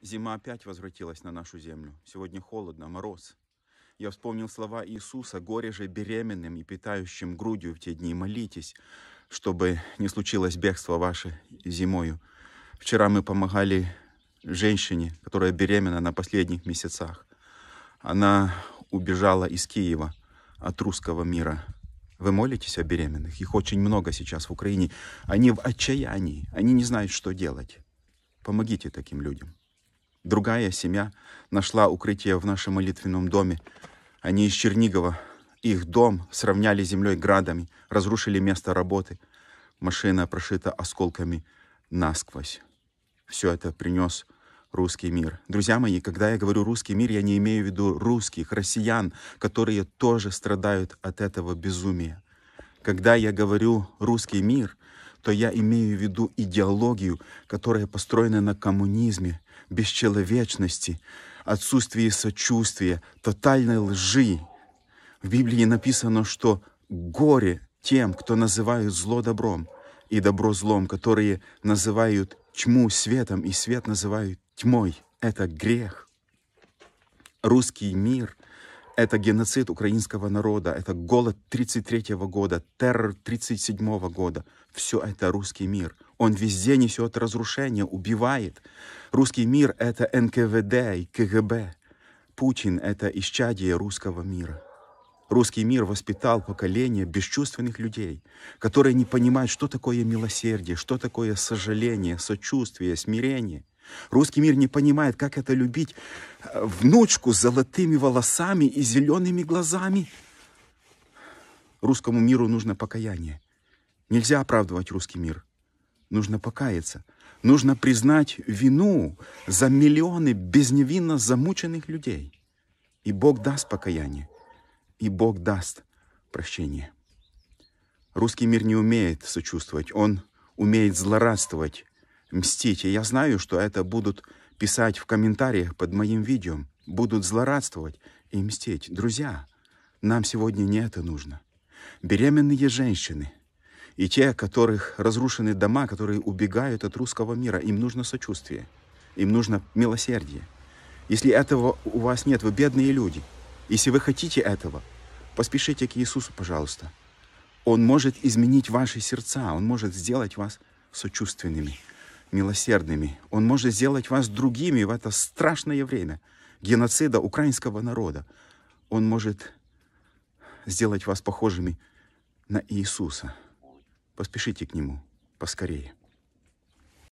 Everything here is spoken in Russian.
Зима опять возвратилась на нашу землю. Сегодня холодно, мороз. Я вспомнил слова Иисуса, горе же беременным и питающим грудью в те дни. Молитесь, чтобы не случилось бегство ваше зимою. Вчера мы помогали женщине, которая беременна на последних месяцах. Она убежала из Киева от русского мира. Вы молитесь о беременных? Их очень много сейчас в Украине. Они в отчаянии, они не знают, что делать. Помогите таким людям. Другая семья нашла укрытие в нашем молитвенном доме. Они из Чернигова. Их дом сравняли землей градами, разрушили место работы. Машина прошита осколками насквозь. Все это принес русский мир. Друзья мои, когда я говорю русский мир, я не имею в виду русских, россиян, которые тоже страдают от этого безумия. Когда я говорю русский мир, то я имею в виду идеологию, которая построена на коммунизме, бесчеловечности, отсутствии сочувствия, тотальной лжи. В Библии написано, что горе тем, кто называют зло добром и добро злом, которые называют тьму светом и свет называют тьмой. Это грех. Русский мир это геноцид украинского народа, это голод 33 года, террор 37 года. Все это русский мир. Он везде несет разрушение, убивает. Русский мир — это НКВД и КГБ. Путин — это исчадие русского мира. Русский мир воспитал поколение бесчувственных людей, которые не понимают, что такое милосердие, что такое сожаление, сочувствие, смирение — Русский мир не понимает, как это любить э, внучку с золотыми волосами и зелеными глазами. Русскому миру нужно покаяние. Нельзя оправдывать русский мир. Нужно покаяться. Нужно признать вину за миллионы безневинно замученных людей. И Бог даст покаяние. И Бог даст прощение. Русский мир не умеет сочувствовать. Он умеет злорадствовать мстить. И я знаю, что это будут писать в комментариях под моим видео, будут злорадствовать и мстить. Друзья, нам сегодня не это нужно. Беременные женщины и те, которых разрушены дома, которые убегают от русского мира, им нужно сочувствие, им нужно милосердие. Если этого у вас нет, вы бедные люди. Если вы хотите этого, поспешите к Иисусу, пожалуйста. Он может изменить ваши сердца, Он может сделать вас сочувственными милосердными. Он может сделать вас другими в это страшное время геноцида украинского народа. Он может сделать вас похожими на Иисуса. Поспешите к Нему поскорее.